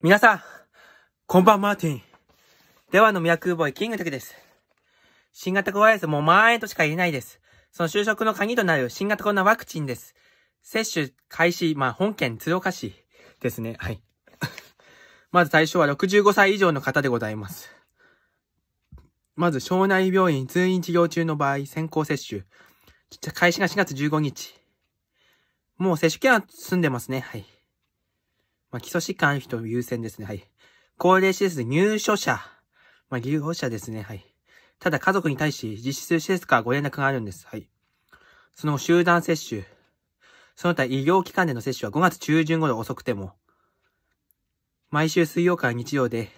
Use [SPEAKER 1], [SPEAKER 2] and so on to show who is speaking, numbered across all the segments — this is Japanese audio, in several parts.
[SPEAKER 1] 皆さん、こんばんマーティン。では、ミみク空ボーイ、キング竹です。新型コロナウイルスもう万円としか言えないです。その就職の鍵となる新型コロナワクチンです。接種開始、まあ、本県鶴岡市ですね。はい。まず対象は65歳以上の方でございます。まず、省内病院通院治療中の場合、先行接種。開始が4月15日。もう接種券は済んでますね。はい。まあ、基礎疾患ある人優先ですね。はい。高齢施設入所者。まあ、留保者ですね。はい。ただ家族に対し実る施設からご連絡があるんです。はい。その集団接種。その他医療機関での接種は5月中旬頃遅くても、毎週水曜から日曜で、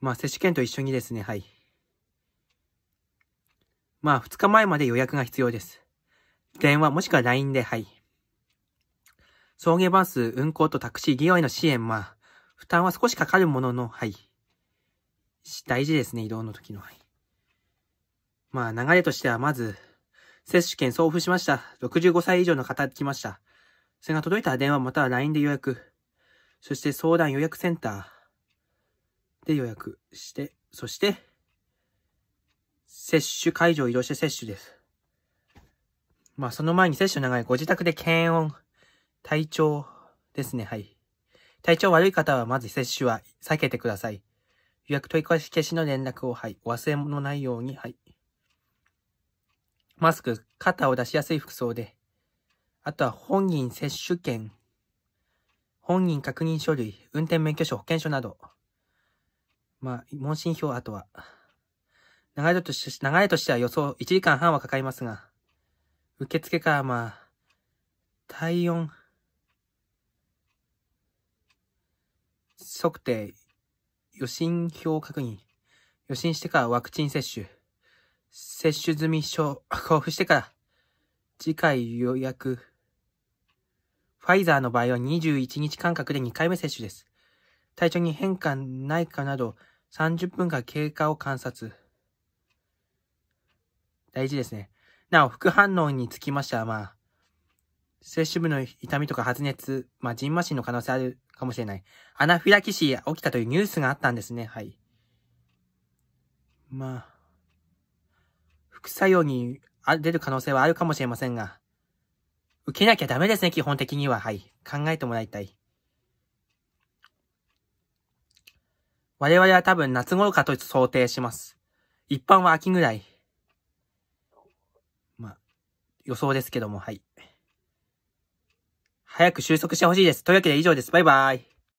[SPEAKER 1] まあ、接種券と一緒にですね、はい。まあ、2日前まで予約が必要です。電話もしくは LINE で、はい。送迎バス運行とタクシー利用への支援、まあ、負担は少しかかるものの、はい。大事ですね、移動の時の。はい、まあ、流れとしては、まず、接種券送付しました。65歳以上の方来ました。それが届いたら電話または LINE で予約。そして相談予約センターで予約して、そして、接種会場移動して接種です。まあその前に接種の流れ、ご自宅で検温、体調ですね。はい。体調悪い方はまず接種は避けてください。予約取り消しの連絡を、はい。お忘れ物ないように、はい。マスク、肩を出しやすい服装で。あとは本人接種券、本人確認書類、運転免許証、保険証など。まあ、問診票、あとは。流れとして、流れとしては予想1時間半はかかりますが、受付からまあ、体温、測定、予診票確認、予診してからワクチン接種、接種済み証、交付してから、次回予約、ファイザーの場合は21日間隔で2回目接種です。体調に変化ないかなど、30分間経過を観察。大事ですね。なお、副反応につきましては、まあ、接種部の痛みとか発熱、まあ、ジ麻疹の可能性あるかもしれない。アナフィラキシー起きたというニュースがあったんですね。はい。まあ、副作用に出る可能性はあるかもしれませんが、受けなきゃダメですね、基本的には。はい。考えてもらいたい。我々は多分夏頃かと想定します。一般は秋ぐらい。まあ、予想ですけども、はい。早く収束してほしいです。というわけで以上です。バイバイ。